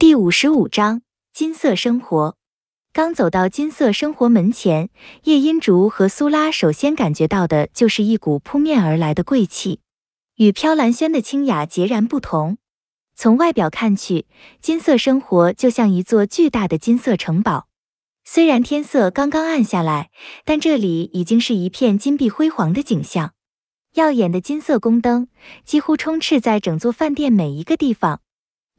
第五十五章金色生活。刚走到金色生活门前，叶音竹和苏拉首先感觉到的就是一股扑面而来的贵气，与飘兰轩的清雅截然不同。从外表看去，金色生活就像一座巨大的金色城堡。虽然天色刚刚暗下来，但这里已经是一片金碧辉煌的景象，耀眼的金色宫灯几乎充斥在整座饭店每一个地方。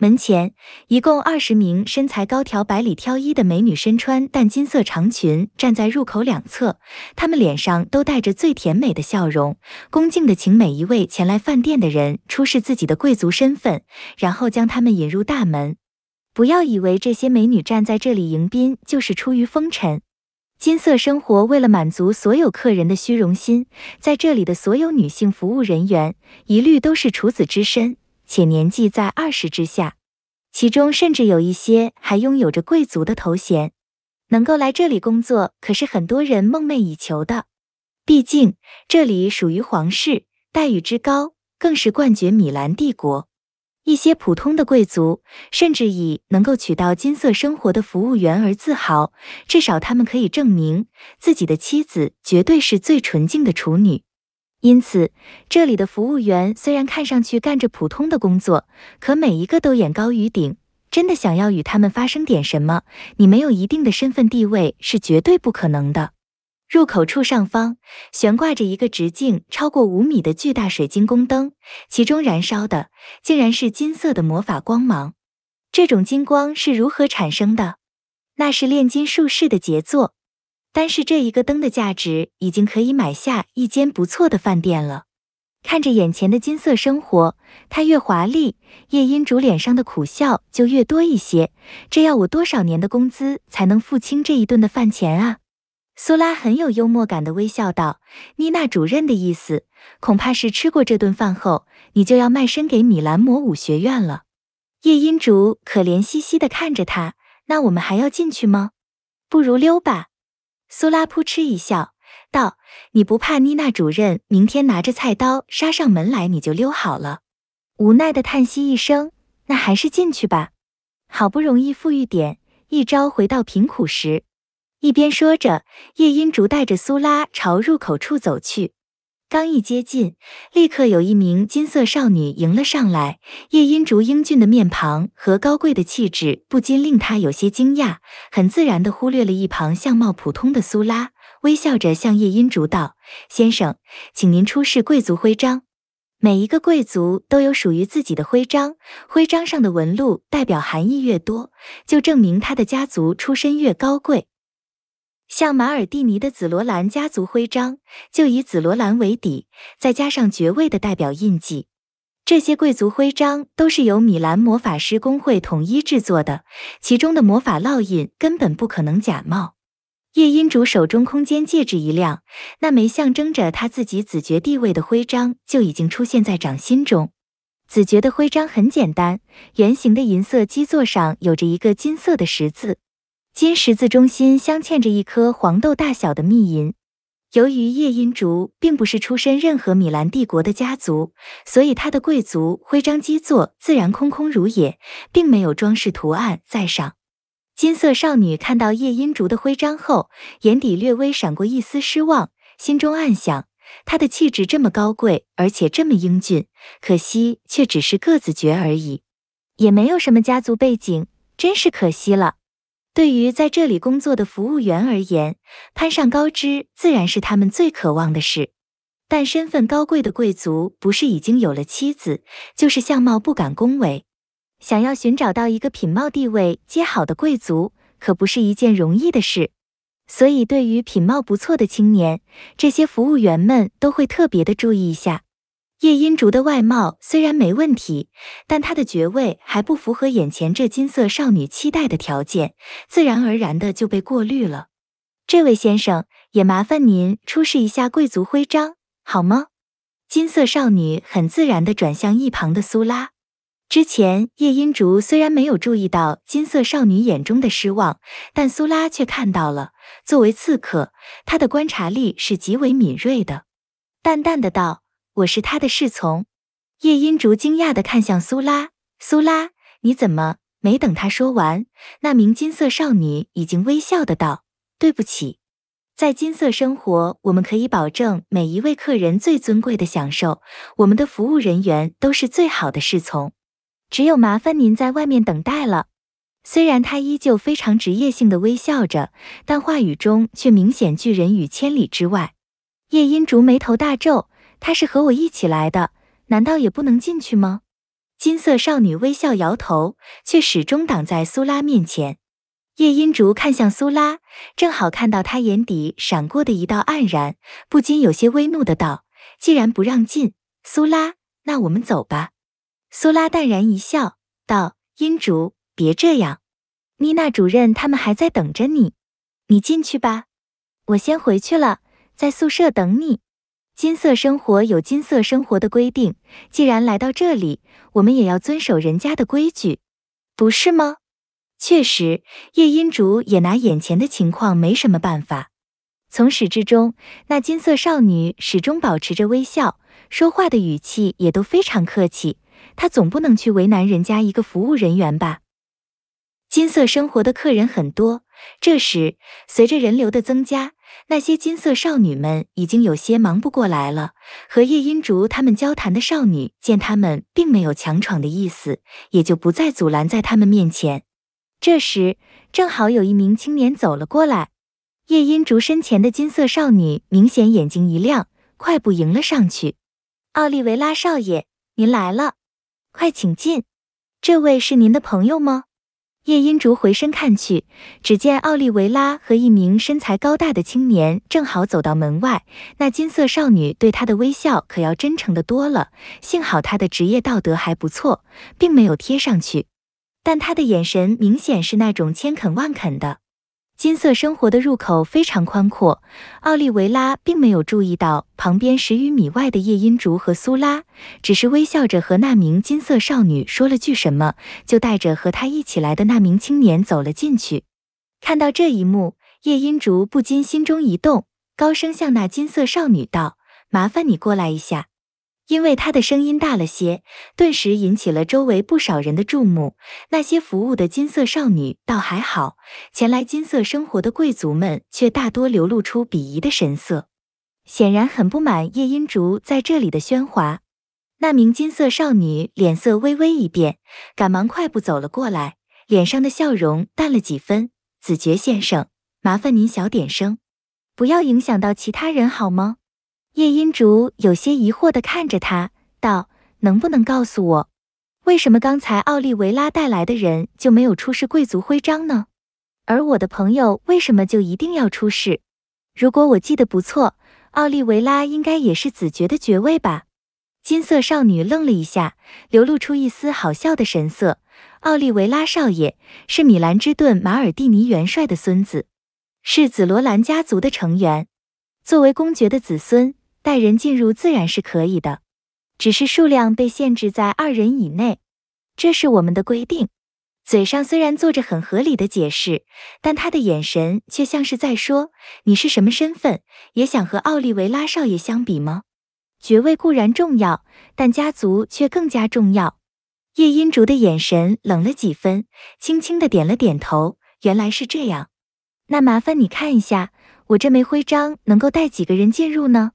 门前一共二十名身材高挑、百里挑一的美女，身穿淡金色长裙，站在入口两侧。她们脸上都带着最甜美的笑容，恭敬地请每一位前来饭店的人出示自己的贵族身份，然后将他们引入大门。不要以为这些美女站在这里迎宾就是出于风尘。金色生活为了满足所有客人的虚荣心，在这里的所有女性服务人员一律都是处子之身。且年纪在二十之下，其中甚至有一些还拥有着贵族的头衔，能够来这里工作，可是很多人梦寐以求的。毕竟这里属于皇室，待遇之高，更是冠绝米兰帝国。一些普通的贵族甚至以能够娶到金色生活的服务员而自豪，至少他们可以证明自己的妻子绝对是最纯净的处女。因此，这里的服务员虽然看上去干着普通的工作，可每一个都眼高于顶。真的想要与他们发生点什么，你没有一定的身份地位是绝对不可能的。入口处上方悬挂着一个直径超过五米的巨大水晶宫灯，其中燃烧的竟然是金色的魔法光芒。这种金光是如何产生的？那是炼金术士的杰作。单是这一个灯的价值，已经可以买下一间不错的饭店了。看着眼前的金色生活，它越华丽，叶音竹脸上的苦笑就越多一些。这要我多少年的工资才能付清这一顿的饭钱啊？苏拉很有幽默感的微笑道：“妮娜主任的意思，恐怕是吃过这顿饭后，你就要卖身给米兰魔武学院了。”叶音竹可怜兮兮的看着他：“那我们还要进去吗？不如溜吧。”苏拉扑哧一笑，道：“你不怕妮娜主任明天拿着菜刀杀上门来，你就溜好了。”无奈的叹息一声：“那还是进去吧。”好不容易富裕点，一朝回到贫苦时。一边说着，叶音竹带着苏拉朝入口处走去。刚一接近，立刻有一名金色少女迎了上来。叶音竹英俊的面庞和高贵的气质不禁令他有些惊讶，很自然地忽略了一旁相貌普通的苏拉，微笑着向叶音竹道：“先生，请您出示贵族徽章。每一个贵族都有属于自己的徽章，徽章上的纹路代表含义越多，就证明他的家族出身越高贵。”像马尔蒂尼的紫罗兰家族徽章，就以紫罗兰为底，再加上爵位的代表印记。这些贵族徽章都是由米兰魔法师工会统一制作的，其中的魔法烙印根本不可能假冒。夜莺主手中空间戒指一亮，那枚象征着他自己子爵地位的徽章就已经出现在掌心中。子爵的徽章很简单，圆形的银色基座上有着一个金色的十字。金十字中心镶嵌着一颗黄豆大小的密银。由于叶音竹并不是出身任何米兰帝国的家族，所以他的贵族徽章基座自然空空如也，并没有装饰图案在上。金色少女看到叶音竹的徽章后，眼底略微闪过一丝失望，心中暗想：他的气质这么高贵，而且这么英俊，可惜却只是个子绝而已，也没有什么家族背景，真是可惜了。对于在这里工作的服务员而言，攀上高枝自然是他们最渴望的事。但身份高贵的贵族，不是已经有了妻子，就是相貌不敢恭维。想要寻找到一个品貌地位皆好的贵族，可不是一件容易的事。所以，对于品貌不错的青年，这些服务员们都会特别的注意一下。叶音竹的外貌虽然没问题，但她的爵位还不符合眼前这金色少女期待的条件，自然而然的就被过滤了。这位先生，也麻烦您出示一下贵族徽章，好吗？金色少女很自然的转向一旁的苏拉。之前叶音竹虽然没有注意到金色少女眼中的失望，但苏拉却看到了。作为刺客，她的观察力是极为敏锐的，淡淡的道。我是他的侍从，叶音竹惊讶的看向苏拉。苏拉，你怎么？没等他说完，那名金色少女已经微笑的道：“对不起，在金色生活，我们可以保证每一位客人最尊贵的享受。我们的服务人员都是最好的侍从，只有麻烦您在外面等待了。”虽然他依旧非常职业性的微笑着，但话语中却明显拒人于千里之外。叶音竹眉头大皱。他是和我一起来的，难道也不能进去吗？金色少女微笑摇头，却始终挡在苏拉面前。叶音竹看向苏拉，正好看到她眼底闪过的一道黯然，不禁有些微怒的道：“既然不让进，苏拉，那我们走吧。”苏拉淡然一笑，道：“音竹，别这样，妮娜主任他们还在等着你，你进去吧，我先回去了，在宿舍等你。”金色生活有金色生活的规定，既然来到这里，我们也要遵守人家的规矩，不是吗？确实，叶音竹也拿眼前的情况没什么办法。从始至终，那金色少女始终保持着微笑，说话的语气也都非常客气。她总不能去为难人家一个服务人员吧？金色生活的客人很多，这时随着人流的增加。那些金色少女们已经有些忙不过来了。和叶音竹他们交谈的少女见他们并没有强闯的意思，也就不再阻拦在他们面前。这时，正好有一名青年走了过来。叶音竹身前的金色少女明显眼睛一亮，快步迎了上去：“奥利维拉少爷，您来了，快请进。这位是您的朋友吗？”叶音竹回身看去，只见奥利维拉和一名身材高大的青年正好走到门外。那金色少女对他的微笑可要真诚的多了，幸好他的职业道德还不错，并没有贴上去，但他的眼神明显是那种千肯万肯的。金色生活的入口非常宽阔，奥利维拉并没有注意到旁边十余米外的夜音竹和苏拉，只是微笑着和那名金色少女说了句什么，就带着和他一起来的那名青年走了进去。看到这一幕，夜音竹不禁心中一动，高声向那金色少女道：“麻烦你过来一下。”因为他的声音大了些，顿时引起了周围不少人的注目。那些服务的金色少女倒还好，前来金色生活的贵族们却大多流露出鄙夷的神色，显然很不满叶音竹在这里的喧哗。那名金色少女脸色微微一变，赶忙快步走了过来，脸上的笑容淡了几分。子爵先生，麻烦您小点声，不要影响到其他人好吗？叶音竹有些疑惑的看着他，道：“能不能告诉我，为什么刚才奥利维拉带来的人就没有出示贵族徽章呢？而我的朋友为什么就一定要出示？如果我记得不错，奥利维拉应该也是子爵的爵位吧？”金色少女愣了一下，流露出一丝好笑的神色：“奥利维拉少爷是米兰之盾马尔蒂尼元帅的孙子，是紫罗兰家族的成员，作为公爵的子孙。”带人进入自然是可以的，只是数量被限制在二人以内，这是我们的规定。嘴上虽然做着很合理的解释，但他的眼神却像是在说：“你是什么身份？也想和奥利维拉少爷相比吗？”爵位固然重要，但家族却更加重要。叶音竹的眼神冷了几分，轻轻的点了点头。原来是这样，那麻烦你看一下，我这枚徽章能够带几个人进入呢？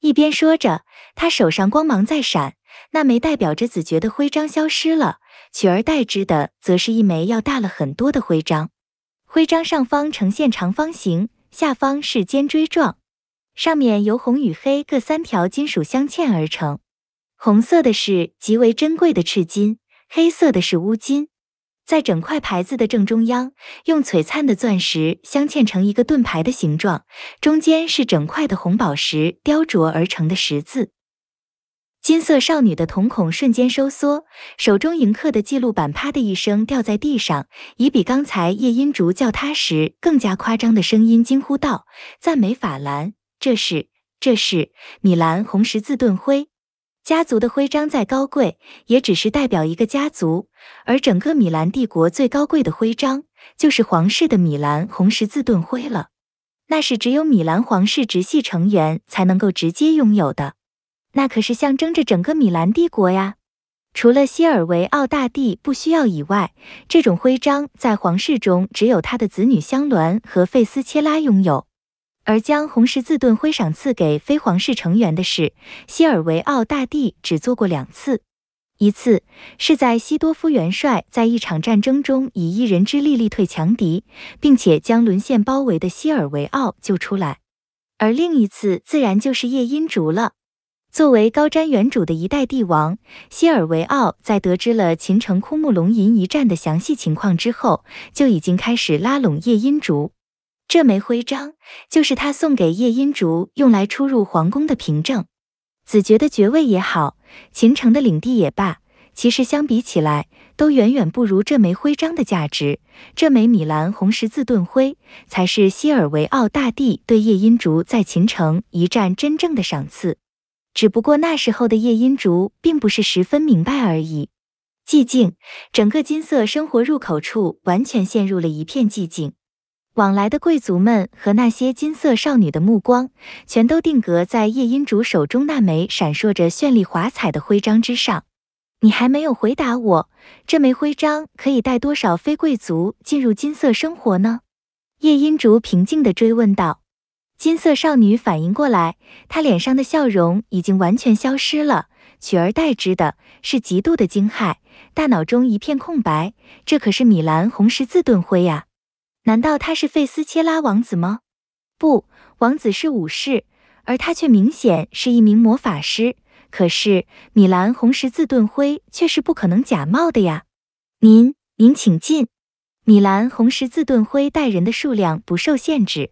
一边说着，他手上光芒在闪，那枚代表着子爵的徽章消失了，取而代之的则是一枚要大了很多的徽章。徽章上方呈现长方形，下方是尖锥状，上面由红与黑各三条金属镶嵌而成。红色的是极为珍贵的赤金，黑色的是乌金。在整块牌子的正中央，用璀璨的钻石镶嵌成一个盾牌的形状，中间是整块的红宝石雕琢而成的十字。金色少女的瞳孔瞬间收缩，手中迎客的记录板啪的一声掉在地上，以比刚才夜音竹叫她时更加夸张的声音惊呼道：“赞美法兰！这是，这是米兰红十字盾徽。”家族的徽章再高贵，也只是代表一个家族；而整个米兰帝国最高贵的徽章，就是皇室的米兰红十字盾徽了。那是只有米兰皇室直系成员才能够直接拥有的，那可是象征着整个米兰帝国呀！除了西尔维奥大帝不需要以外，这种徽章在皇室中只有他的子女香鸾和费斯切拉拥有。而将红十字盾徽赏赐给非皇室成员的事，希尔维奥大帝只做过两次，一次是在西多夫元帅在一场战争中以一人之力力退强敌，并且将沦陷包围的希尔维奥救出来；而另一次自然就是夜音竹了。作为高瞻远瞩的一代帝王，希尔维奥在得知了秦城枯木龙吟一战的详细情况之后，就已经开始拉拢夜音竹。这枚徽章就是他送给叶音竹用来出入皇宫的凭证。子爵的爵位也好，秦城的领地也罢，其实相比起来，都远远不如这枚徽章的价值。这枚米兰红十字盾徽，才是希尔维奥大帝对叶音竹在秦城一战真正的赏赐。只不过那时候的叶音竹并不是十分明白而已。寂静，整个金色生活入口处完全陷入了一片寂静。往来的贵族们和那些金色少女的目光，全都定格在夜音竹手中那枚闪烁着绚丽华彩的徽章之上。你还没有回答我，这枚徽章可以带多少非贵族进入金色生活呢？夜音竹平静地追问道。金色少女反应过来，她脸上的笑容已经完全消失了，取而代之的是极度的惊骇，大脑中一片空白。这可是米兰红十字盾徽呀！难道他是费斯切拉王子吗？不，王子是武士，而他却明显是一名魔法师。可是米兰红十字盾徽却是不可能假冒的呀！您，您请进。米兰红十字盾徽带人的数量不受限制。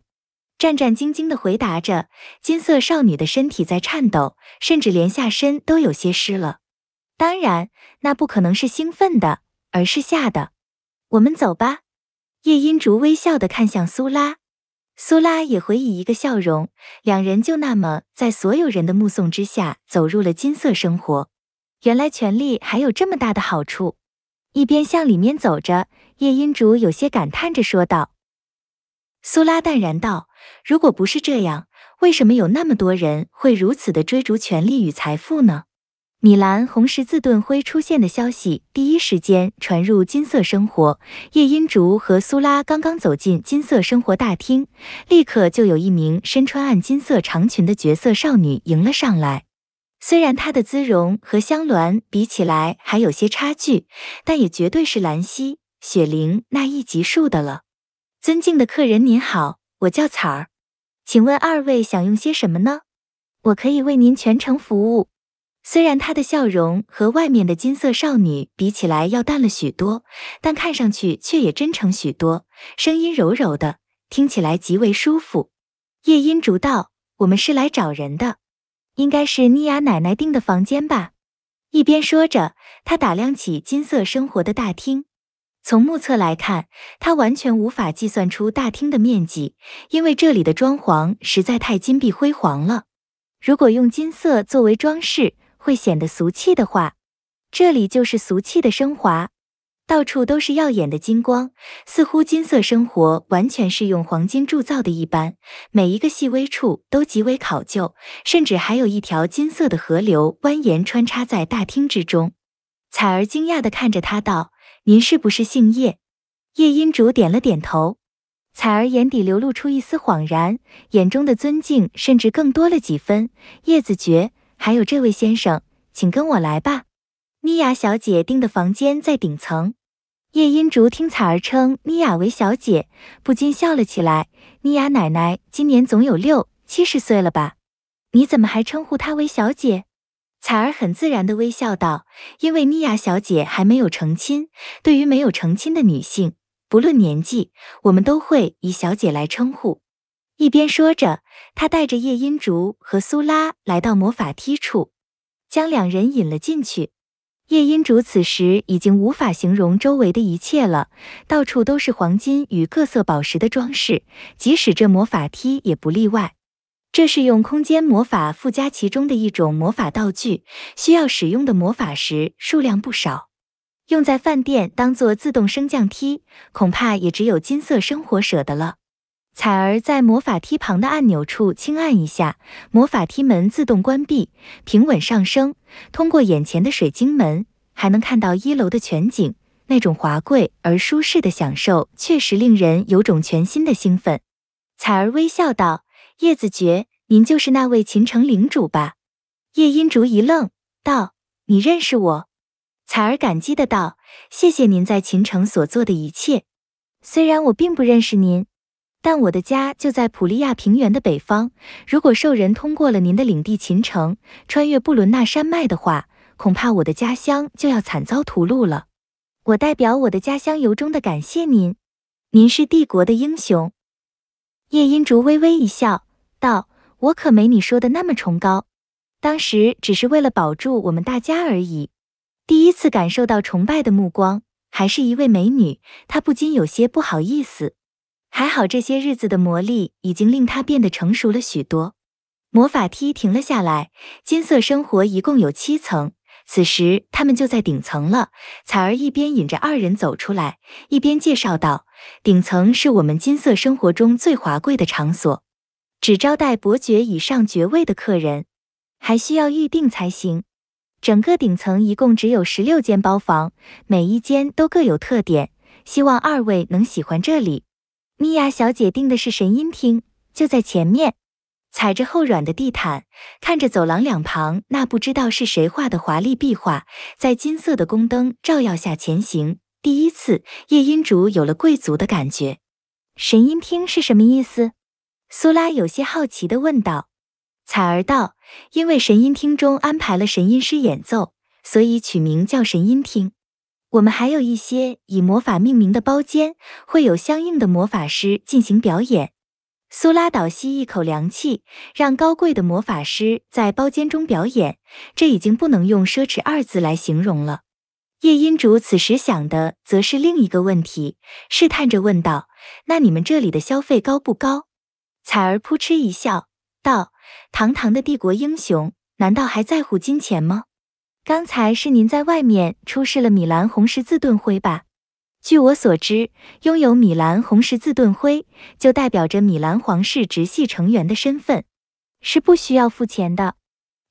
战战兢兢地回答着，金色少女的身体在颤抖，甚至连下身都有些湿了。当然，那不可能是兴奋的，而是吓的。我们走吧。叶音竹微笑的看向苏拉，苏拉也回以一个笑容，两人就那么在所有人的目送之下走入了金色生活。原来权力还有这么大的好处。一边向里面走着，叶音竹有些感叹着说道：“苏拉淡然道，如果不是这样，为什么有那么多人会如此的追逐权力与财富呢？”米兰红十字盾徽出现的消息第一时间传入金色生活。叶音竹和苏拉刚刚走进金色生活大厅，立刻就有一名身穿暗金色长裙的绝色少女迎了上来。虽然她的姿容和香鸾比起来还有些差距，但也绝对是兰溪雪灵那一级数的了。尊敬的客人您好，我叫彩儿，请问二位想用些什么呢？我可以为您全程服务。虽然她的笑容和外面的金色少女比起来要淡了许多，但看上去却也真诚许多，声音柔柔的，听起来极为舒服。夜音竹道：“我们是来找人的，应该是妮雅奶奶订的房间吧。”一边说着，他打量起金色生活的大厅。从目测来看，他完全无法计算出大厅的面积，因为这里的装潢实在太金碧辉煌了。如果用金色作为装饰，会显得俗气的话，这里就是俗气的升华。到处都是耀眼的金光，似乎金色生活完全是用黄金铸造的一般，每一个细微处都极为考究，甚至还有一条金色的河流蜿蜒穿插在大厅之中。彩儿惊讶的看着他道：“您是不是姓叶？”叶音竹点了点头。彩儿眼底流露出一丝恍然，眼中的尊敬甚至更多了几分。叶子觉还有这位先生，请跟我来吧。妮雅小姐订的房间在顶层。叶音竹听彩儿称妮雅为小姐，不禁笑了起来。妮雅奶奶今年总有六七十岁了吧？你怎么还称呼她为小姐？彩儿很自然地微笑道：“因为妮雅小姐还没有成亲，对于没有成亲的女性，不论年纪，我们都会以小姐来称呼。”一边说着，他带着叶音竹和苏拉来到魔法梯处，将两人引了进去。叶音竹此时已经无法形容周围的一切了，到处都是黄金与各色宝石的装饰，即使这魔法梯也不例外。这是用空间魔法附加其中的一种魔法道具，需要使用的魔法石数量不少。用在饭店当做自动升降梯，恐怕也只有金色生活舍得了。彩儿在魔法梯旁的按钮处轻按一下，魔法梯门自动关闭，平稳上升，通过眼前的水晶门，还能看到一楼的全景。那种华贵而舒适的享受，确实令人有种全新的兴奋。彩儿微笑道：“叶子爵，您就是那位秦城领主吧？”叶音竹一愣，道：“你认识我？”彩儿感激的道：“谢谢您在秦城所做的一切，虽然我并不认识您。”但我的家就在普利亚平原的北方。如果兽人通过了您的领地，秦城，穿越布伦纳山脉的话，恐怕我的家乡就要惨遭屠戮了。我代表我的家乡，由衷的感谢您。您是帝国的英雄。夜音竹微微一笑，道：“我可没你说的那么崇高，当时只是为了保住我们大家而已。”第一次感受到崇拜的目光，还是一位美女，她不禁有些不好意思。还好这些日子的磨砺已经令他变得成熟了许多。魔法梯停了下来，金色生活一共有七层，此时他们就在顶层了。彩儿一边引着二人走出来，一边介绍道：“顶层是我们金色生活中最华贵的场所，只招待伯爵以上爵位的客人，还需要预定才行。整个顶层一共只有十六间包房，每一间都各有特点，希望二位能喜欢这里。”妮娅小姐订的是神音厅，就在前面。踩着厚软的地毯，看着走廊两旁那不知道是谁画的华丽壁画，在金色的宫灯照耀下前行。第一次，夜音主有了贵族的感觉。神音厅是什么意思？苏拉有些好奇地问道。彩儿道，因为神音厅中安排了神音师演奏，所以取名叫神音厅。我们还有一些以魔法命名的包间，会有相应的魔法师进行表演。苏拉倒吸一口凉气，让高贵的魔法师在包间中表演，这已经不能用奢侈二字来形容了。夜音竹此时想的则是另一个问题，试探着问道：“那你们这里的消费高不高？”彩儿扑哧一笑，道：“堂堂的帝国英雄，难道还在乎金钱吗？”刚才是您在外面出示了米兰红十字盾徽吧？据我所知，拥有米兰红十字盾徽就代表着米兰皇室直系成员的身份，是不需要付钱的。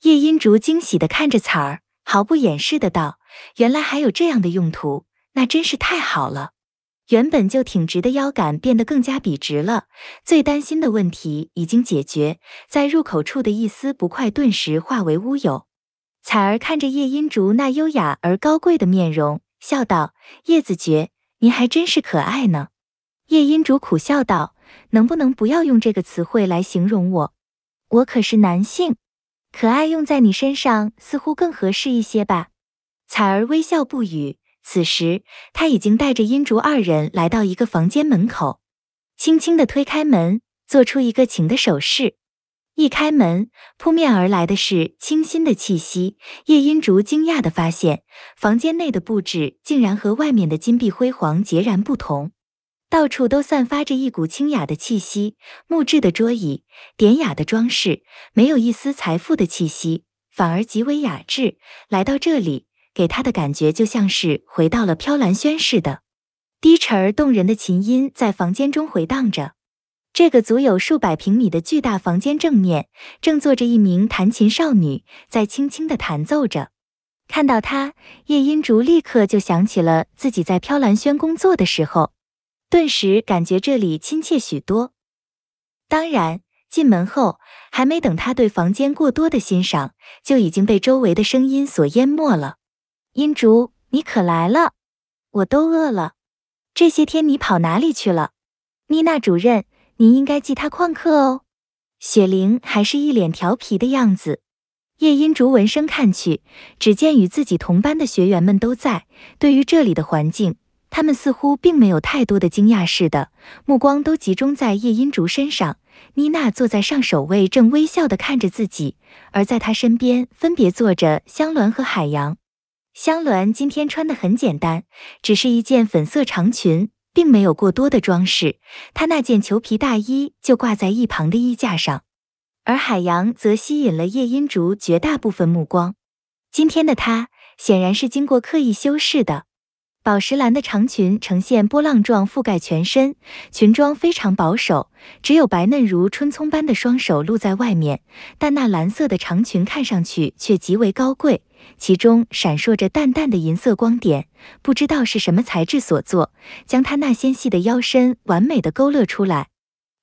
叶音竹惊喜地看着彩儿，毫不掩饰的道：“原来还有这样的用途，那真是太好了。”原本就挺直的腰杆变得更加笔直了。最担心的问题已经解决，在入口处的一丝不快顿时化为乌有。彩儿看着叶音竹那优雅而高贵的面容，笑道：“叶子爵，您还真是可爱呢。”叶音竹苦笑道：“能不能不要用这个词汇来形容我？我可是男性，可爱用在你身上似乎更合适一些吧？”彩儿微笑不语。此时，他已经带着音竹二人来到一个房间门口，轻轻的推开门，做出一个请的手势。一开门，扑面而来的是清新的气息。叶音竹惊讶地发现，房间内的布置竟然和外面的金碧辉煌截然不同，到处都散发着一股清雅的气息。木质的桌椅，典雅的装饰，没有一丝财富的气息，反而极为雅致。来到这里，给他的感觉就像是回到了飘兰轩似的。低沉而动人的琴音在房间中回荡着。这个足有数百平米的巨大房间正面正坐着一名弹琴少女，在轻轻地弹奏着。看到她，叶音竹立刻就想起了自己在飘兰轩工作的时候，顿时感觉这里亲切许多。当然，进门后还没等他对房间过多的欣赏，就已经被周围的声音所淹没了。音竹，你可来了，我都饿了。这些天你跑哪里去了，妮娜主任？您应该记他旷课哦。雪玲还是一脸调皮的样子。叶音竹闻声看去，只见与自己同班的学员们都在。对于这里的环境，他们似乎并没有太多的惊讶似的，目光都集中在叶音竹身上。妮娜坐在上首位，正微笑的看着自己，而在她身边分别坐着香鸾和海洋。香鸾今天穿的很简单，只是一件粉色长裙。并没有过多的装饰，他那件裘皮大衣就挂在一旁的衣架上，而海洋则吸引了夜音竹绝大部分目光。今天的他显然是经过刻意修饰的。宝石蓝的长裙呈现波浪状覆盖全身，裙装非常保守，只有白嫩如春葱般的双手露在外面。但那蓝色的长裙看上去却极为高贵，其中闪烁着淡淡的银色光点，不知道是什么材质所做，将她那纤细的腰身完美的勾勒出来。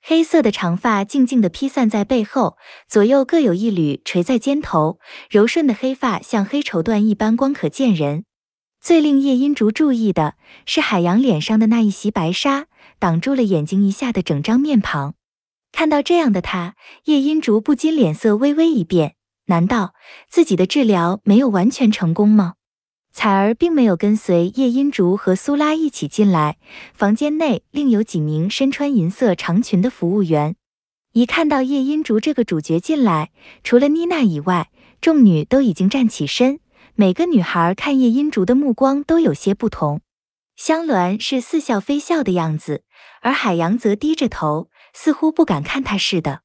黑色的长发静静地披散在背后，左右各有一缕垂在肩头，柔顺的黑发像黑绸缎一般光可见人。最令叶音竹注意的是，海洋脸上的那一袭白纱挡住了眼睛一下的整张面庞。看到这样的他，叶音竹不禁脸色微微一变。难道自己的治疗没有完全成功吗？彩儿并没有跟随叶音竹和苏拉一起进来，房间内另有几名身穿银色长裙的服务员。一看到叶音竹这个主角进来，除了妮娜以外，众女都已经站起身。每个女孩看叶音竹的目光都有些不同，香鸾是似笑非笑的样子，而海洋则低着头，似乎不敢看她似的。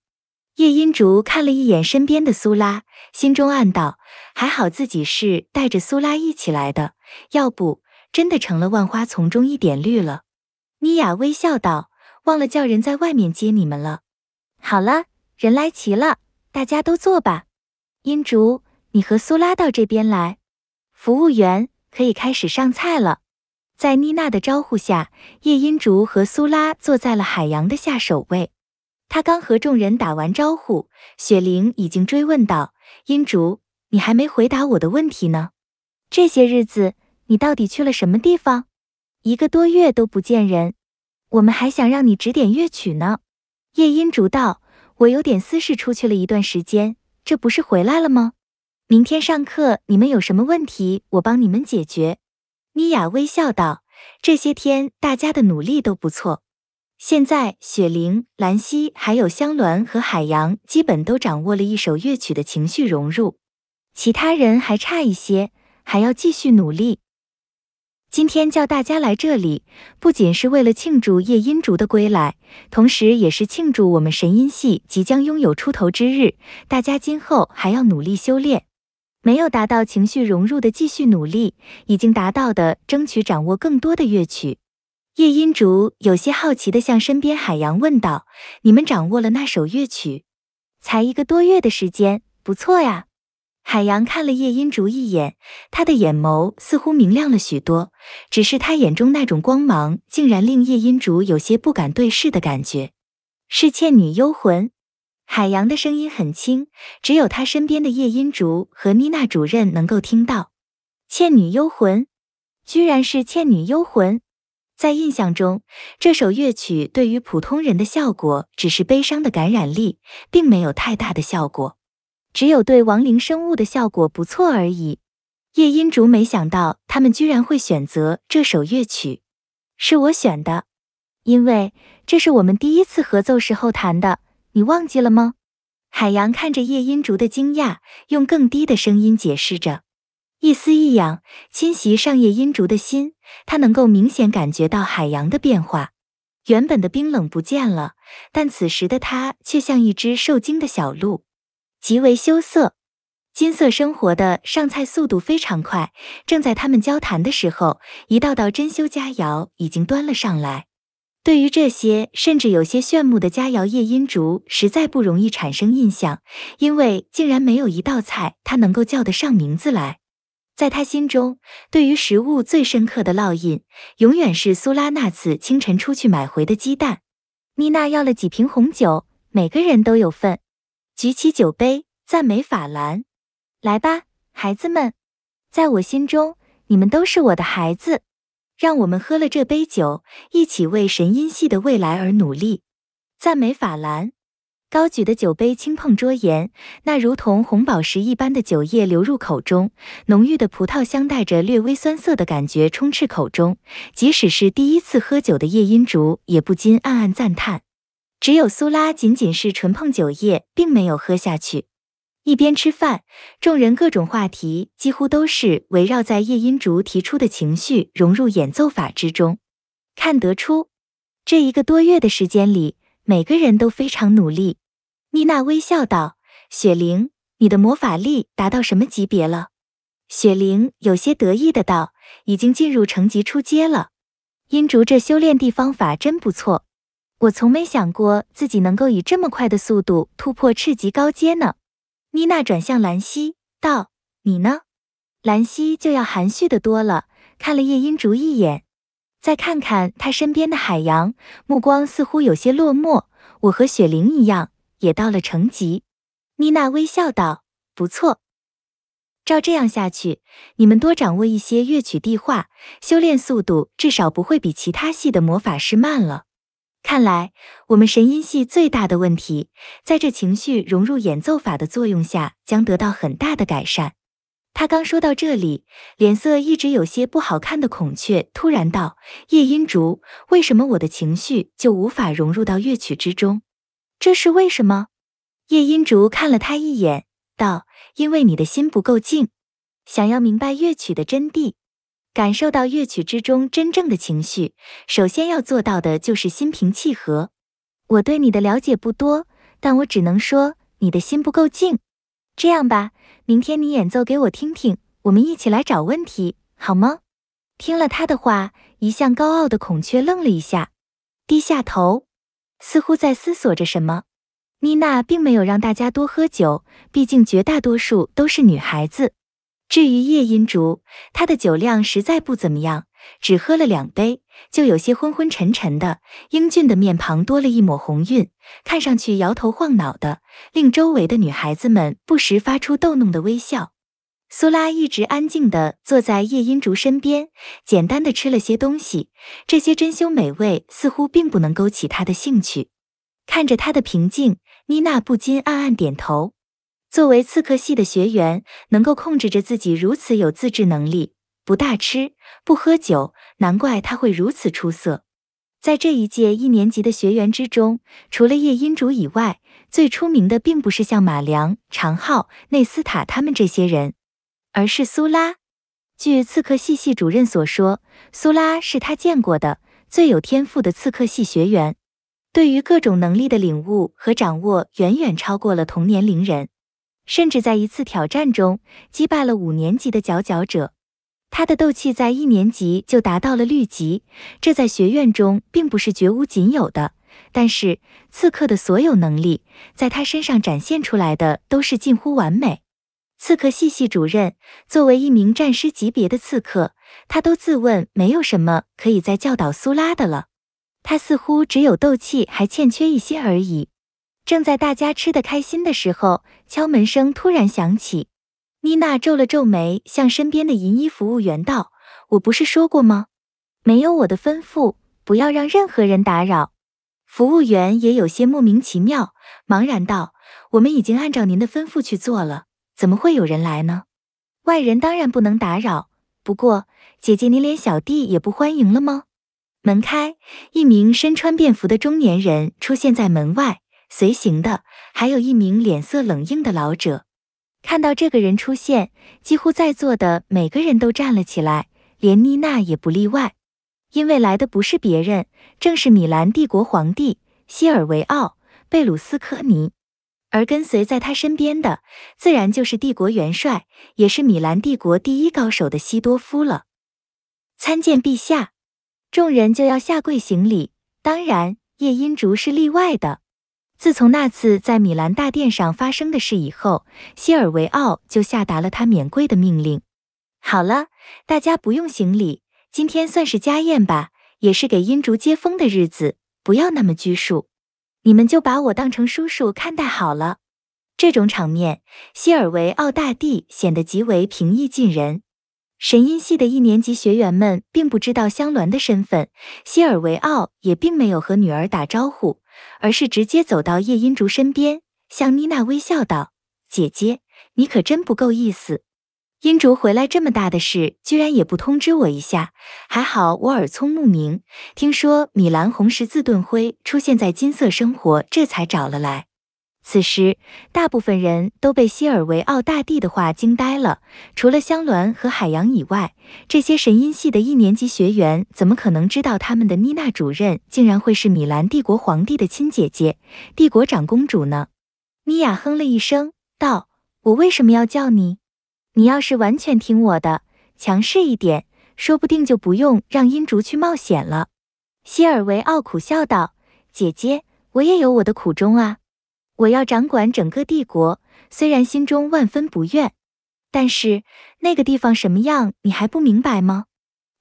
叶音竹看了一眼身边的苏拉，心中暗道：还好自己是带着苏拉一起来的，要不真的成了万花丛中一点绿了。妮雅微笑道：忘了叫人在外面接你们了。好了，人来齐了，大家都坐吧。音竹，你和苏拉到这边来。服务员可以开始上菜了。在妮娜的招呼下，叶音竹和苏拉坐在了海洋的下手位。他刚和众人打完招呼，雪玲已经追问道：“音竹，你还没回答我的问题呢。这些日子你到底去了什么地方？一个多月都不见人，我们还想让你指点乐曲呢。”叶音竹道：“我有点私事，出去了一段时间，这不是回来了吗？”明天上课，你们有什么问题，我帮你们解决。”妮雅微笑道：“这些天大家的努力都不错，现在雪玲、兰溪还有香鸾和海洋基本都掌握了一首乐曲的情绪融入，其他人还差一些，还要继续努力。今天叫大家来这里，不仅是为了庆祝夜音竹的归来，同时也是庆祝我们神音系即将拥有出头之日。大家今后还要努力修炼。”没有达到情绪融入的，继续努力；已经达到的，争取掌握更多的乐曲。叶音竹有些好奇地向身边海洋问道：“你们掌握了那首乐曲？才一个多月的时间，不错呀。”海洋看了叶音竹一眼，他的眼眸似乎明亮了许多，只是他眼中那种光芒，竟然令叶音竹有些不敢对视的感觉。是《倩女幽魂》。海洋的声音很轻，只有他身边的夜音竹和妮娜主任能够听到。倩女幽魂，居然是倩女幽魂！在印象中，这首乐曲对于普通人的效果只是悲伤的感染力，并没有太大的效果，只有对亡灵生物的效果不错而已。夜音竹没想到他们居然会选择这首乐曲，是我选的，因为这是我们第一次合奏时候弹的。你忘记了吗？海洋看着夜音竹的惊讶，用更低的声音解释着，一丝一痒侵袭上夜音竹的心，他能够明显感觉到海洋的变化，原本的冰冷不见了，但此时的他却像一只受惊的小鹿，极为羞涩。金色生活的上菜速度非常快，正在他们交谈的时候，一道道珍馐佳肴已经端了上来。对于这些甚至有些炫目的佳肴，夜莺竹实在不容易产生印象，因为竟然没有一道菜他能够叫得上名字来。在他心中，对于食物最深刻的烙印，永远是苏拉那次清晨出去买回的鸡蛋。妮娜要了几瓶红酒，每个人都有份，举起酒杯，赞美法兰。来吧，孩子们，在我心中，你们都是我的孩子。让我们喝了这杯酒，一起为神音系的未来而努力。赞美法兰，高举的酒杯轻碰桌沿，那如同红宝石一般的酒液流入口中，浓郁的葡萄香带着略微酸涩的感觉充斥口中。即使是第一次喝酒的夜音竹，也不禁暗暗赞叹。只有苏拉仅仅是唇碰酒液，并没有喝下去。一边吃饭，众人各种话题几乎都是围绕在叶音竹提出的情绪融入演奏法之中。看得出，这一个多月的时间里，每个人都非常努力。妮娜微笑道：“雪玲，你的魔法力达到什么级别了？”雪玲有些得意的道：“已经进入成级初阶了。”音竹这修炼地方法真不错，我从没想过自己能够以这么快的速度突破赤级高阶呢。妮娜转向兰溪道：“你呢？”兰溪就要含蓄的多了，看了叶音竹一眼，再看看他身边的海洋，目光似乎有些落寞。我和雪灵一样，也到了成级。妮娜微笑道：“不错，照这样下去，你们多掌握一些乐曲地画，修炼速度至少不会比其他系的魔法师慢了。”看来，我们神音系最大的问题，在这情绪融入演奏法的作用下，将得到很大的改善。他刚说到这里，脸色一直有些不好看的孔雀突然道：“叶音竹，为什么我的情绪就无法融入到乐曲之中？这是为什么？”叶音竹看了他一眼，道：“因为你的心不够静，想要明白乐曲的真谛。”感受到乐曲之中真正的情绪，首先要做到的就是心平气和。我对你的了解不多，但我只能说你的心不够静。这样吧，明天你演奏给我听听，我们一起来找问题，好吗？听了他的话，一向高傲的孔雀愣了一下，低下头，似乎在思索着什么。妮娜并没有让大家多喝酒，毕竟绝大多数都是女孩子。至于叶音竹，他的酒量实在不怎么样，只喝了两杯就有些昏昏沉沉的。英俊的面庞多了一抹红晕，看上去摇头晃脑的，令周围的女孩子们不时发出逗弄的微笑。苏拉一直安静地坐在叶音竹身边，简单地吃了些东西。这些珍馐美味似乎并不能勾起他的兴趣。看着他的平静，妮娜不禁暗暗点头。作为刺客系的学员，能够控制着自己如此有自制能力，不大吃不喝酒，难怪他会如此出色。在这一届一年级的学员之中，除了叶音主以外，最出名的并不是像马良、长浩、内斯塔他们这些人，而是苏拉。据刺客系系主任所说，苏拉是他见过的最有天赋的刺客系学员，对于各种能力的领悟和掌握远远超过了同年龄人。甚至在一次挑战中击败了五年级的佼佼者。他的斗气在一年级就达到了绿级，这在学院中并不是绝无仅有的。但是刺客的所有能力在他身上展现出来的都是近乎完美。刺客系系主任作为一名战师级别的刺客，他都自问没有什么可以再教导苏拉的了。他似乎只有斗气还欠缺一些而已。正在大家吃的开心的时候，敲门声突然响起。妮娜皱了皱眉，向身边的银衣服务员道：“我不是说过吗？没有我的吩咐，不要让任何人打扰。”服务员也有些莫名其妙，茫然道：“我们已经按照您的吩咐去做了，怎么会有人来呢？外人当然不能打扰。不过，姐姐，您连小弟也不欢迎了吗？”门开，一名身穿便服的中年人出现在门外。随行的还有一名脸色冷硬的老者。看到这个人出现，几乎在座的每个人都站了起来，连妮娜也不例外。因为来的不是别人，正是米兰帝国皇帝希尔维奥·贝鲁斯科尼，而跟随在他身边的，自然就是帝国元帅，也是米兰帝国第一高手的西多夫了。参见陛下！众人就要下跪行礼，当然叶音竹是例外的。自从那次在米兰大殿上发生的事以后，希尔维奥就下达了他免跪的命令。好了，大家不用行礼，今天算是家宴吧，也是给阴烛接风的日子，不要那么拘束，你们就把我当成叔叔看待好了。这种场面，希尔维奥大帝显得极为平易近人。神音系的一年级学员们并不知道香鸾的身份，希尔维奥也并没有和女儿打招呼，而是直接走到叶音竹身边，向妮娜微笑道：“姐姐，你可真不够意思，音竹回来这么大的事，居然也不通知我一下。还好我耳聪目明，听说米兰红十字盾徽出现在金色生活，这才找了来。”此时，大部分人都被希尔维奥大帝的话惊呆了。除了香鸾和海洋以外，这些神音系的一年级学员怎么可能知道他们的妮娜主任竟然会是米兰帝国皇帝的亲姐姐，帝国长公主呢？妮雅哼了一声道：“我为什么要叫你？你要是完全听我的，强势一点，说不定就不用让音竹去冒险了。”希尔维奥苦笑道：“姐姐，我也有我的苦衷啊。”我要掌管整个帝国，虽然心中万分不愿，但是那个地方什么样，你还不明白吗？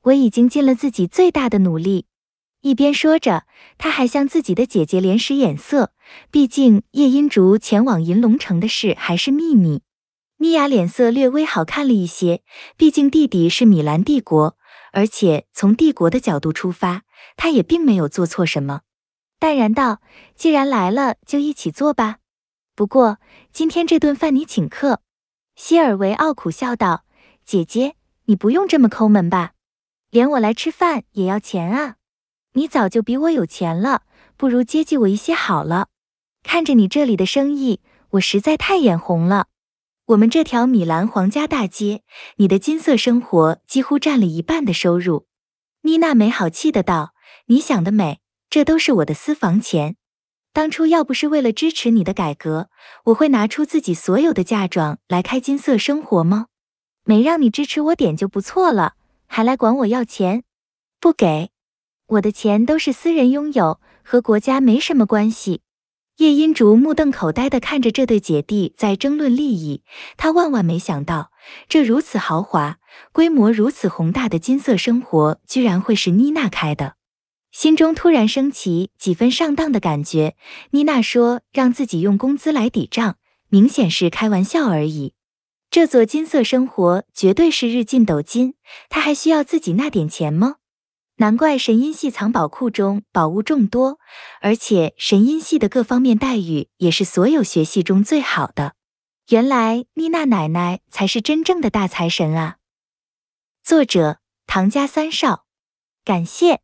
我已经尽了自己最大的努力。一边说着，他还向自己的姐姐连使眼色。毕竟叶音竹前往银龙城的事还是秘密。妮娅脸色略微好看了一些，毕竟弟弟是米兰帝国，而且从帝国的角度出发，他也并没有做错什么。淡然道：“既然来了，就一起坐吧。不过今天这顿饭你请客。”希尔维奥苦笑道：“姐姐，你不用这么抠门吧？连我来吃饭也要钱啊？你早就比我有钱了，不如接济我一些好了。看着你这里的生意，我实在太眼红了。我们这条米兰皇家大街，你的金色生活几乎占了一半的收入。”妮娜没好气的道：“你想得美。”这都是我的私房钱，当初要不是为了支持你的改革，我会拿出自己所有的嫁妆来开金色生活吗？没让你支持我点就不错了，还来管我要钱？不给！我的钱都是私人拥有，和国家没什么关系。叶音竹目瞪口呆地看着这对姐弟在争论利益，他万万没想到，这如此豪华、规模如此宏大的金色生活，居然会是妮娜开的。心中突然升起几分上当的感觉。妮娜说让自己用工资来抵账，明显是开玩笑而已。这座金色生活绝对是日进斗金，他还需要自己那点钱吗？难怪神音系藏宝库中宝物众多，而且神音系的各方面待遇也是所有学系中最好的。原来妮娜奶奶才是真正的大财神啊！作者唐家三少，感谢。